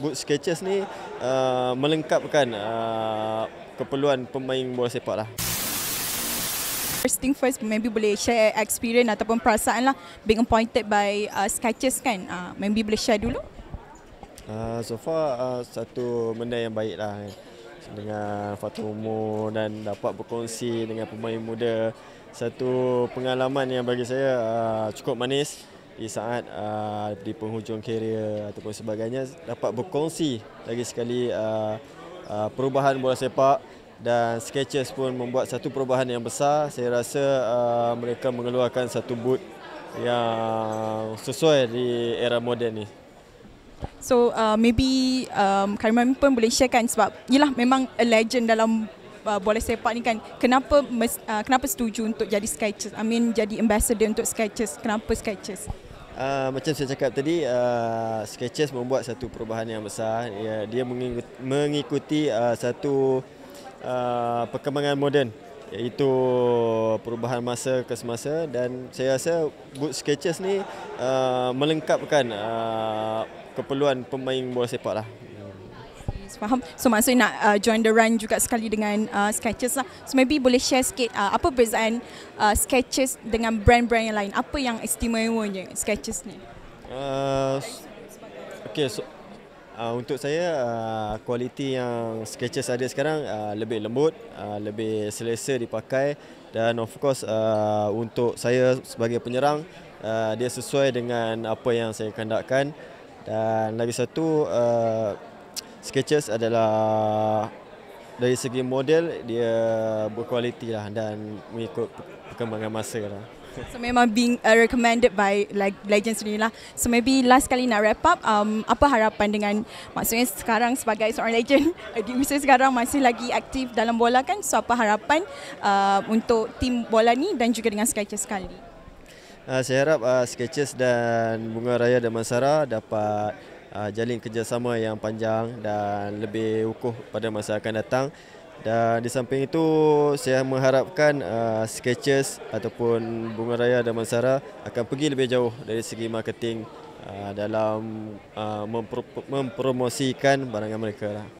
Good Sketches ni uh, melengkapkan uh, keperluan pemain bola sepak lah. First thing first, maybe boleh share experience ataupun perasaan lah being appointed by uh, Sketches kan. Uh, maybe boleh share dulu. Uh, so far, uh, satu benda yang baik lah. Eh. Dengan faktor umur dan dapat berkongsi dengan pemain muda. Satu pengalaman yang bagi saya uh, cukup manis di saat uh, di penghujung kerjaya ataupun sebagainya dapat berkongsi lagi sekali uh, uh, perubahan bola sepak dan Sketches pun membuat satu perubahan yang besar. Saya rasa uh, mereka mengeluarkan satu boot yang sesuai di era moden ni. So uh, maybe um, Karimami pun boleh sharekan sebab yelah memang a legend dalam uh, bola sepak ni kan. Kenapa uh, kenapa setuju untuk jadi Sketches? I mean jadi ambassador untuk Sketches. Kenapa Sketches? Ah, macam saya cakap tadi uh, Sketches membuat satu perubahan yang besar ya, Dia mengikuti, uh, satu uh, perkembangan moden Iaitu perubahan masa ke semasa Dan saya rasa boot sketches ni uh, melengkapkan uh, keperluan pemain bola sepak lah nice faham so maksud nak uh, join the run juga sekali dengan uh, sketches lah so maybe boleh share sikit uh, apa perbezaan uh, sketches dengan brand-brand yang lain apa yang istimewanya sketches ni uh, okay so Uh, untuk saya uh, kualiti uh, yang sketches ada sekarang uh, lebih lembut, uh, lebih selesa dipakai dan of course uh, untuk saya sebagai penyerang uh, dia sesuai dengan apa yang saya kandakan dan lagi satu uh, Sketches adalah dari segi model dia berkualiti lah dan mengikut perkembangan masa lah. So memang being uh, recommended by like legend sendiri lah. So maybe last kali nak wrap up, um, apa harapan dengan maksudnya sekarang sebagai seorang legend di usia sekarang masih lagi aktif dalam bola kan? So apa harapan uh, untuk tim bola ni dan juga dengan Sketches sekali? Uh, saya harap uh, Skechers dan Bunga Raya dan Masara dapat Uh, jalin kerjasama yang panjang dan lebih ukuh pada masa akan datang. Dan di samping itu saya mengharapkan uh, Sketches ataupun Bunga Raya dan Damansara akan pergi lebih jauh dari segi marketing uh, dalam uh, mempromosikan barangan mereka. Lah.